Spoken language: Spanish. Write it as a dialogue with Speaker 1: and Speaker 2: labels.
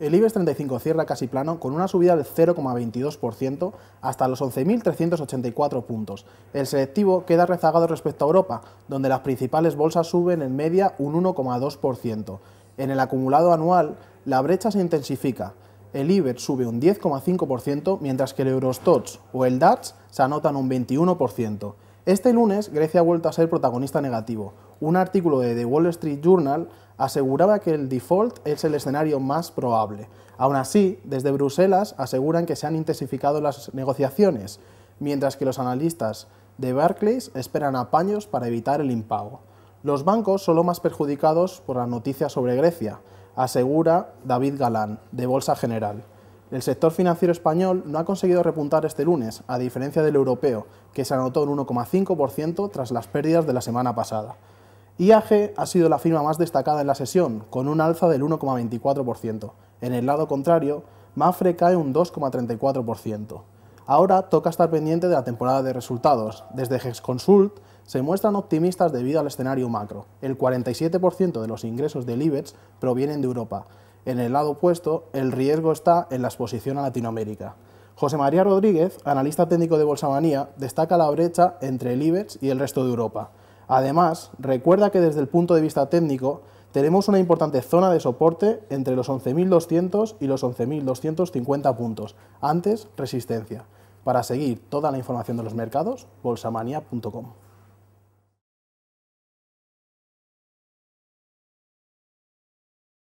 Speaker 1: El IBEX 35 cierra casi plano con una subida del 0,22% hasta los 11.384 puntos. El selectivo queda rezagado respecto a Europa, donde las principales bolsas suben en media un 1,2%. En el acumulado anual, la brecha se intensifica. El IBEX sube un 10,5%, mientras que el Eurostoxx o el DAX se anotan un 21%. Este lunes, Grecia ha vuelto a ser protagonista negativo. Un artículo de The Wall Street Journal aseguraba que el default es el escenario más probable. Aún así, desde Bruselas aseguran que se han intensificado las negociaciones, mientras que los analistas de Barclays esperan apaños para evitar el impago. Los bancos son más perjudicados por la noticia sobre Grecia, asegura David Galán, de Bolsa General. El sector financiero español no ha conseguido repuntar este lunes, a diferencia del europeo, que se anotó un 1,5% tras las pérdidas de la semana pasada. IAG ha sido la firma más destacada en la sesión, con un alza del 1,24%. En el lado contrario, Mafre cae un 2,34%. Ahora toca estar pendiente de la temporada de resultados. Desde Hexconsult se muestran optimistas debido al escenario macro. El 47% de los ingresos del IBEX provienen de Europa. En el lado opuesto, el riesgo está en la exposición a Latinoamérica. José María Rodríguez, analista técnico de Bolsamanía, destaca la brecha entre el IBEX y el resto de Europa. Además, recuerda que desde el punto de vista técnico, tenemos una importante zona de soporte entre los 11.200 y los 11.250 puntos, antes resistencia. Para seguir toda la información de los mercados, bolsamania.com.